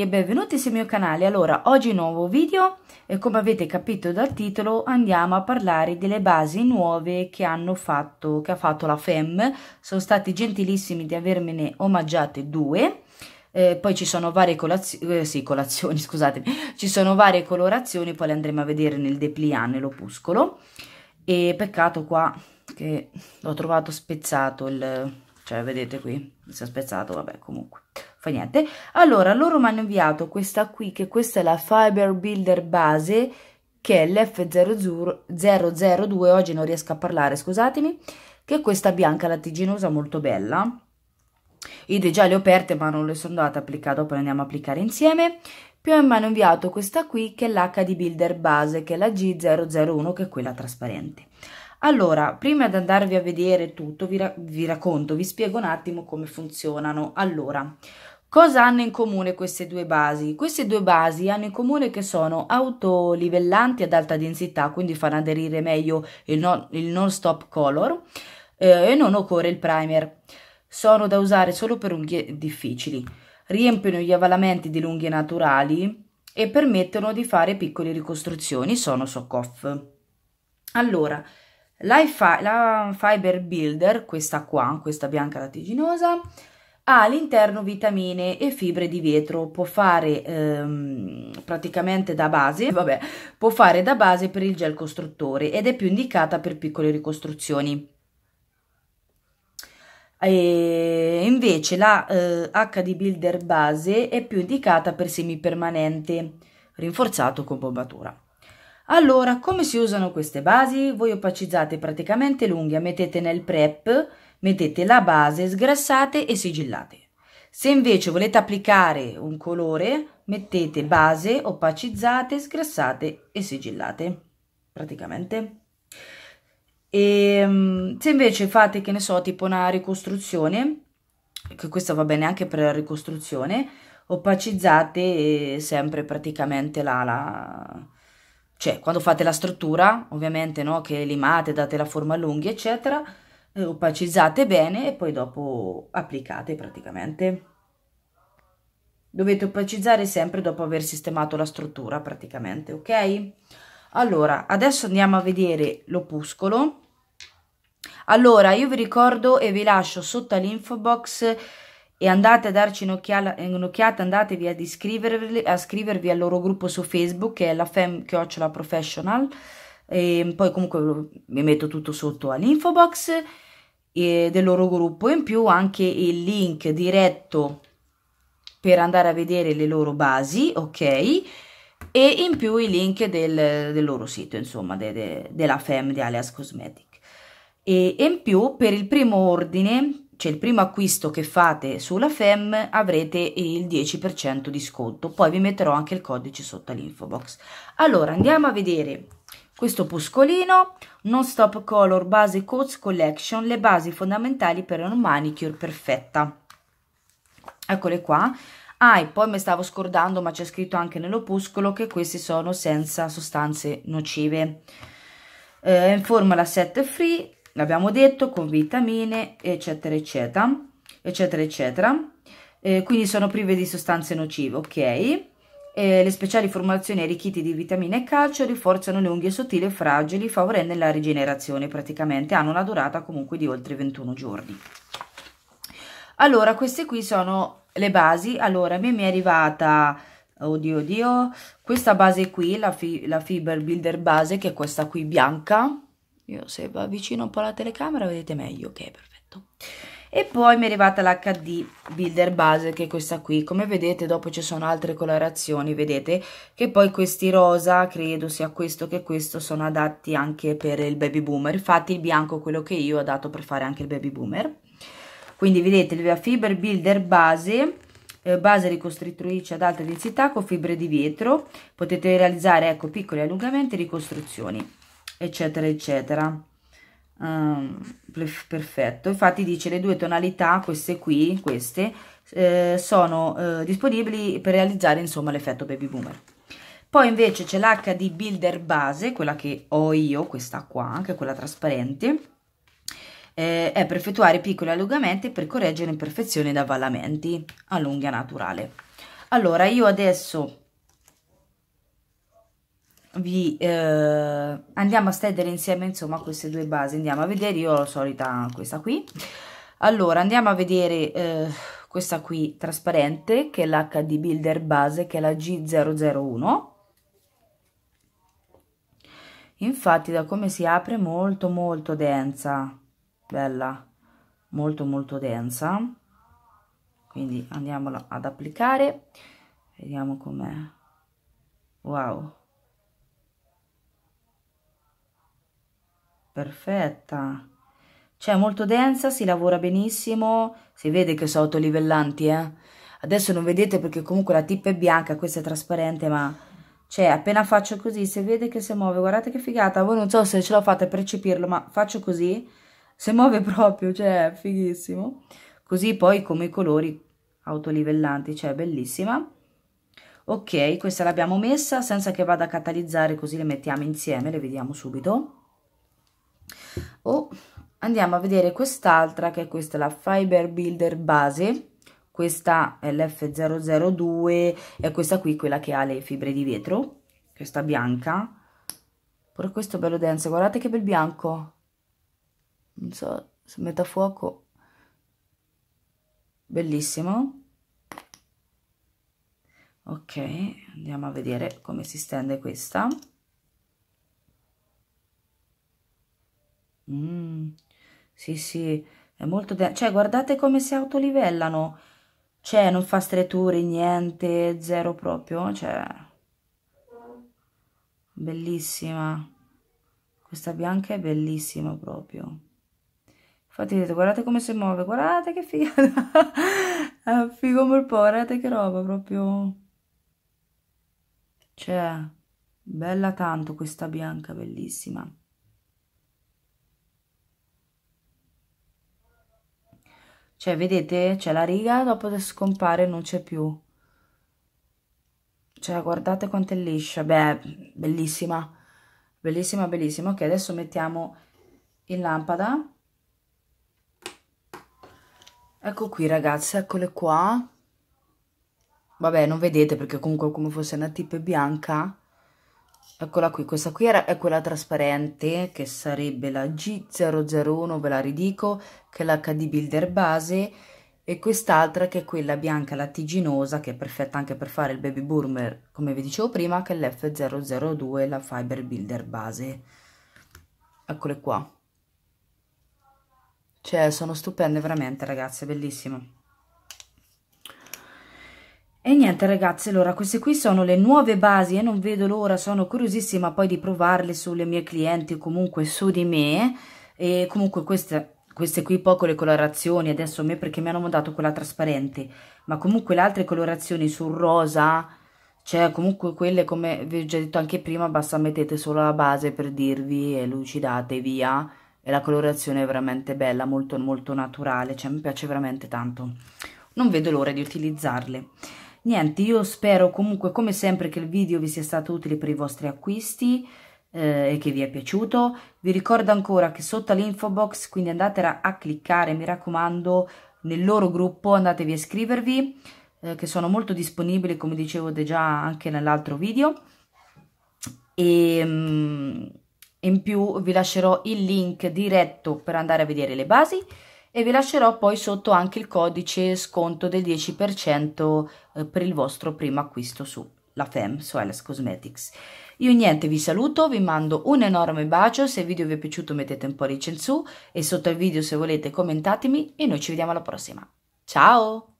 e benvenuti sul mio canale allora oggi nuovo video e come avete capito dal titolo andiamo a parlare delle basi nuove che hanno fatto che ha fatto la FEM sono stati gentilissimi di avermene omaggiate due eh, poi ci sono varie colazioni, eh, sì, colazioni, scusatemi, ci sono varie colorazioni, poi le andremo a vedere nel depliant, nell'opuscolo, e peccato qua che l'ho trovato spezzato il, cioè vedete qui, si è spezzato, vabbè comunque, fa niente. Allora, loro mi hanno inviato questa qui, che questa è la Fiber Builder Base, che è l'F002, oggi non riesco a parlare, scusatemi, che è questa bianca lattiginosa molto bella, Ide già le ho aperte ma non le sono andate a applicare, dopo le andiamo a applicare insieme. Più o meno inviato questa qui che è l'HD Builder base, che è la G001, che è quella trasparente. Allora, prima di andarvi a vedere tutto, vi, ra vi racconto, vi spiego un attimo come funzionano. Allora, Cosa hanno in comune queste due basi? Queste due basi hanno in comune che sono autolivellanti ad alta densità, quindi fanno aderire meglio il non, il non stop color eh, e non occorre il primer. Sono da usare solo per unghie difficili. Riempiono gli avvalamenti di unghie naturali e permettono di fare piccole ricostruzioni. Sono sock off. Allora, la, la Fiber Builder, questa qua, questa bianca latiginosa, ha all'interno vitamine e fibre di vetro, può fare ehm, praticamente da base, vabbè, può fare da base per il gel costruttore ed è più indicata per piccole ricostruzioni. E invece la eh, HD Builder base è più indicata per semipermanente, rinforzato con bombatura. Allora, come si usano queste basi? Voi opacizzate praticamente l'unghia, mettete nel prep, mettete la base, sgrassate e sigillate. Se invece volete applicare un colore, mettete base, opacizzate, sgrassate e sigillate, praticamente. E ehm, se invece fate, che ne so, tipo una ricostruzione, che questa va bene anche per la ricostruzione, opacizzate eh, sempre praticamente la, la... cioè quando fate la struttura, ovviamente no, che limate, date la forma all'unghia, eccetera, eh, opacizzate bene e poi dopo applicate praticamente. Dovete opacizzare sempre dopo aver sistemato la struttura praticamente, ok? allora adesso andiamo a vedere l'opuscolo allora io vi ricordo e vi lascio sotto all'info box e andate a darci un'occhiata, andatevi ad iscrivervi, a iscrivervi al loro gruppo su Facebook che è la Fem Chiocciola Professional e poi comunque vi metto tutto sotto all'info box eh, del loro gruppo in più anche il link diretto per andare a vedere le loro basi ok e in più i link del, del loro sito, insomma, de, de, della FEM di Alias Cosmetic. E, in più per il primo ordine cioè il primo acquisto che fate sulla FEM avrete il 10% di sconto, poi vi metterò anche il codice sotto all'info box. Allora andiamo a vedere questo puscolino, Non Stop Color Base Coats Collection, le basi fondamentali per una manicure perfetta. Eccole qua, Ah, e poi mi stavo scordando, ma c'è scritto anche nell'opuscolo che questi sono senza sostanze nocive. Eh, in formula set free, l'abbiamo detto, con vitamine, eccetera, eccetera, eccetera, eccetera. Eh, quindi sono prive di sostanze nocive, ok? Eh, le speciali formulazioni arricchite di vitamine e calcio rinforzano le unghie sottili e fragili, favorendo la rigenerazione praticamente. Hanno una durata comunque di oltre 21 giorni. Allora, queste qui sono le basi. Allora, a me mi è arrivata, oddio, oddio, questa base qui, la, fi la Fiber Builder base, che è questa qui bianca. Io se avvicino un po' la telecamera vedete meglio, ok, perfetto. E poi mi è arrivata l'HD Builder Base, che è questa qui. Come vedete, dopo ci sono altre colorazioni, vedete? Che poi questi rosa, credo sia questo che questo, sono adatti anche per il baby boomer. Infatti il bianco è quello che io ho dato per fare anche il baby boomer. Quindi vedete la fiber builder base eh, base ricostruttrice ad alta densità con fibre di vetro, potete realizzare ecco, piccoli allungamenti, ricostruzioni, eccetera, eccetera. Um, perfetto, infatti dice le due tonalità, queste qui, queste, eh, sono eh, disponibili per realizzare insomma l'effetto baby boomer. Poi invece c'è l'HD Builder base, quella che ho io, questa qua, che è quella trasparente, eh, è per effettuare piccoli allungamenti per correggere imperfezioni ed avvallamenti a lunga naturale. Allora, io adesso vi eh, andiamo a stendere insieme insomma queste due basi, andiamo a vedere, io ho la solita questa qui. Allora, andiamo a vedere eh, questa qui trasparente, che è l'HD Builder base, che è la G001. Infatti da come si apre molto molto densa bella molto molto densa quindi andiamola ad applicare vediamo com'è wow perfetta cioè molto densa si lavora benissimo si vede che sono autolivellanti eh? adesso non vedete perché comunque la tip è bianca questa è trasparente ma cioè appena faccio così si vede che si muove guardate che figata voi non so se ce l'ho fatta a percepirlo ma faccio così si muove proprio, cioè è fighissimo. Così poi come i colori autolivellanti, cioè bellissima. Ok, questa l'abbiamo messa senza che vada a catalizzare, così le mettiamo insieme, le vediamo subito. Oh, andiamo a vedere quest'altra, che è questa, la Fiber Builder Base. Questa è l'F002 è questa qui, quella che ha le fibre di vetro, questa bianca. Pure questo bello denso, guardate che bel bianco non so, su fuoco, bellissimo. Ok, andiamo a vedere come si stende questa. Mm, sì, sì, è molto... Cioè, guardate come si autolivellano. Cioè, non fa stretture, niente, zero proprio, cioè... Bellissima. Questa bianca è bellissima proprio. Infatti vedete, guardate come si muove, guardate che figata, è figo un po', guardate che roba proprio, cioè, bella tanto questa bianca, bellissima. Cioè, vedete, c'è la riga, dopo scompare non c'è più. Cioè, guardate quanto è liscia, beh, bellissima, bellissima, bellissima. Ok, adesso mettiamo in lampada Ecco qui ragazze, eccole qua. Vabbè, non vedete perché comunque come fosse una tipe bianca. Eccola qui, questa qui era, è quella trasparente che sarebbe la G001, ve la ridico, che è l'HD Builder base e quest'altra che è quella bianca lattiginosa che è perfetta anche per fare il baby boomer, come vi dicevo prima, che è l'F002, la Fiber Builder base. Eccole qua cioè sono stupende veramente ragazze, bellissimo. E niente ragazze, allora queste qui sono le nuove basi e non vedo l'ora, sono curiosissima poi di provarle sulle mie clienti o comunque su di me e comunque queste, queste qui poco le colorazioni adesso a me perché mi hanno mandato quella trasparente ma comunque le altre colorazioni sul rosa cioè comunque quelle come vi ho già detto anche prima basta mettete solo la base per dirvi e lucidate via ah e la colorazione è veramente bella, molto molto naturale, cioè mi piace veramente tanto. Non vedo l'ora di utilizzarle. Niente, io spero comunque come sempre che il video vi sia stato utile per i vostri acquisti eh, e che vi è piaciuto. Vi ricordo ancora che sotto all'info box, quindi andate a cliccare, mi raccomando, nel loro gruppo, andatevi a iscrivervi, eh, che sono molto disponibili come dicevo già anche nell'altro video. E... Mh, mm, in più vi lascerò il link diretto per andare a vedere le basi e vi lascerò poi sotto anche il codice sconto del 10% eh, per il vostro primo acquisto su la FEM, Soelas Cosmetics. Io niente, vi saluto, vi mando un enorme bacio, se il video vi è piaciuto mettete un pollice in su e sotto il video se volete commentatemi e noi ci vediamo alla prossima. Ciao!